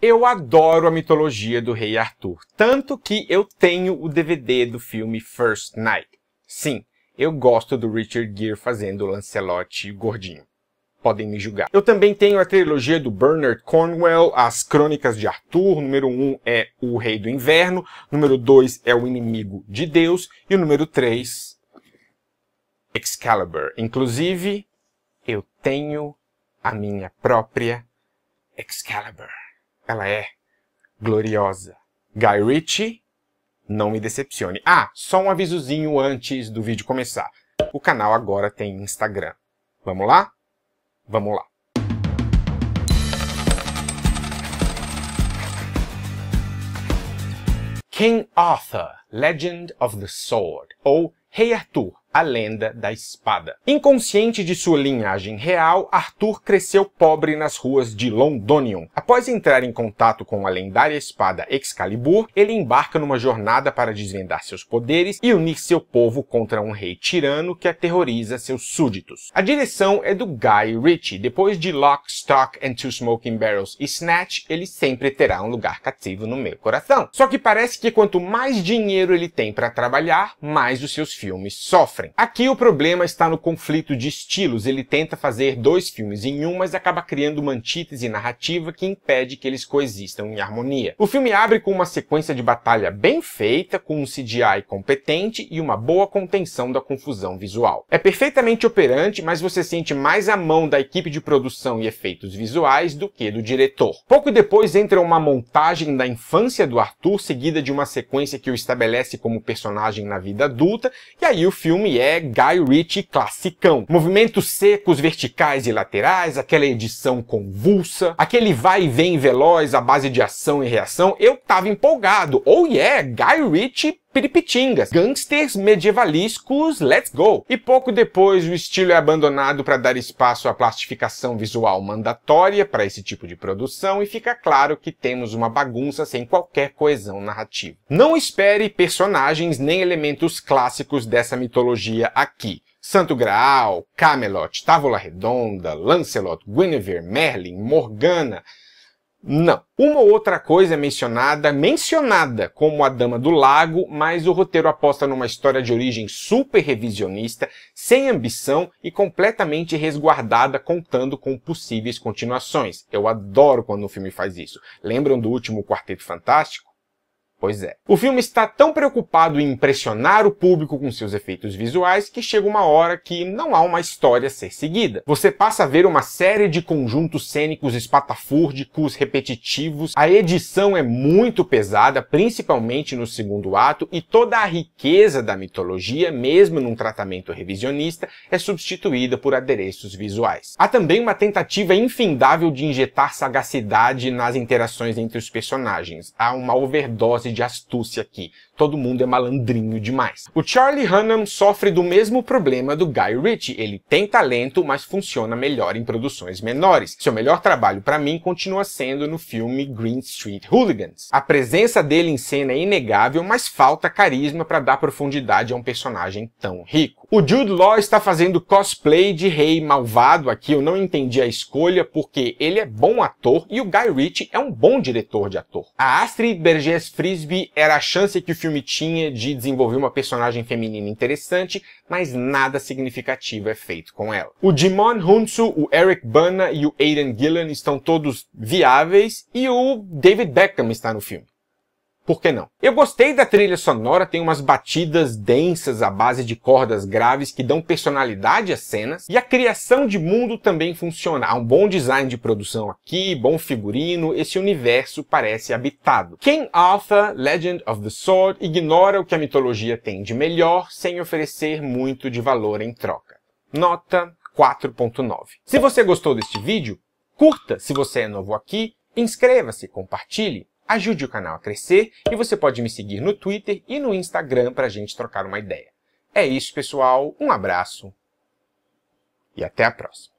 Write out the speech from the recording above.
Eu adoro a mitologia do Rei Arthur, tanto que eu tenho o DVD do filme First Night. Sim, eu gosto do Richard Gere fazendo o Lancelot gordinho. Podem me julgar. Eu também tenho a trilogia do Bernard Cornwell, As Crônicas de Arthur. O número 1 um é O Rei do Inverno, o número 2 é O Inimigo de Deus e o número 3 Excalibur. Inclusive, eu tenho a minha própria Excalibur. Ela é gloriosa. Guy Ritchie, não me decepcione. Ah, só um avisozinho antes do vídeo começar. O canal agora tem Instagram. Vamos lá? Vamos lá. King Arthur, Legend of the Sword, ou Rei Arthur, a lenda da espada. Inconsciente de sua linhagem real, Arthur cresceu pobre nas ruas de Londonion. Após entrar em contato com a lendária espada Excalibur, ele embarca numa jornada para desvendar seus poderes e unir seu povo contra um rei tirano que aterroriza seus súditos. A direção é do Guy Ritchie. Depois de Lock, Stock and Two Smoking Barrels e Snatch, ele sempre terá um lugar cativo no meu coração. Só que parece que quanto mais dinheiro ele tem para trabalhar, mais os seus filmes sofrem. Aqui o problema está no conflito de estilos. Ele tenta fazer dois filmes em um, mas acaba criando uma antítese narrativa que impede que eles coexistam em harmonia. O filme abre com uma sequência de batalha bem feita, com um CGI competente e uma boa contenção da confusão visual. É perfeitamente operante, mas você sente mais a mão da equipe de produção e efeitos visuais do que do diretor. Pouco depois entra uma montagem da infância do Arthur, seguida de uma sequência que o estabelece como personagem na vida adulta, e aí o filme filme é Guy Ritchie classicão. Movimentos secos, verticais e laterais, aquela edição convulsa, aquele vai e vem veloz à base de ação e reação. Eu tava empolgado. Oh yeah, é Guy Ritchie piripitingas, gangsters medievalísticos, let's go! E pouco depois o estilo é abandonado para dar espaço à plastificação visual mandatória para esse tipo de produção e fica claro que temos uma bagunça sem qualquer coesão narrativa. Não espere personagens nem elementos clássicos dessa mitologia aqui. Santo Graal, Camelot, Távola Redonda, Lancelot, Guinevere, Merlin, Morgana, não. Uma ou outra coisa é mencionada, mencionada como a Dama do Lago, mas o roteiro aposta numa história de origem super revisionista, sem ambição e completamente resguardada, contando com possíveis continuações. Eu adoro quando um filme faz isso. Lembram do último Quarteto Fantástico? Pois é. O filme está tão preocupado em impressionar o público com seus efeitos visuais que chega uma hora que não há uma história a ser seguida. Você passa a ver uma série de conjuntos cênicos espatafúrdicos, repetitivos, a edição é muito pesada, principalmente no segundo ato, e toda a riqueza da mitologia, mesmo num tratamento revisionista, é substituída por adereços visuais. Há também uma tentativa infindável de injetar sagacidade nas interações entre os personagens. Há uma overdose de astúcia aqui. Todo mundo é malandrinho demais. O Charlie Hunnam sofre do mesmo problema do Guy Ritchie. Ele tem talento, mas funciona melhor em produções menores. Seu melhor trabalho para mim continua sendo no filme Green Street Hooligans. A presença dele em cena é inegável, mas falta carisma para dar profundidade a um personagem tão rico. O Jude Law está fazendo cosplay de rei malvado aqui, eu não entendi a escolha porque ele é bom ator e o Guy Ritchie é um bom diretor de ator. A Astrid Berges Frisbee era a chance que o filme tinha de desenvolver uma personagem feminina interessante, mas nada significativo é feito com ela. O Jimon Hunsu, o Eric Bana e o Aidan Gillen estão todos viáveis e o David Beckham está no filme por que não? Eu gostei da trilha sonora, tem umas batidas densas à base de cordas graves que dão personalidade às cenas, e a criação de mundo também funciona. Há um bom design de produção aqui, bom figurino, esse universo parece habitado. King Arthur, Legend of the Sword, ignora o que a mitologia tem de melhor, sem oferecer muito de valor em troca. Nota 4.9. Se você gostou deste vídeo, curta se você é novo aqui, inscreva-se, compartilhe. Ajude o canal a crescer e você pode me seguir no Twitter e no Instagram para a gente trocar uma ideia. É isso, pessoal. Um abraço e até a próxima.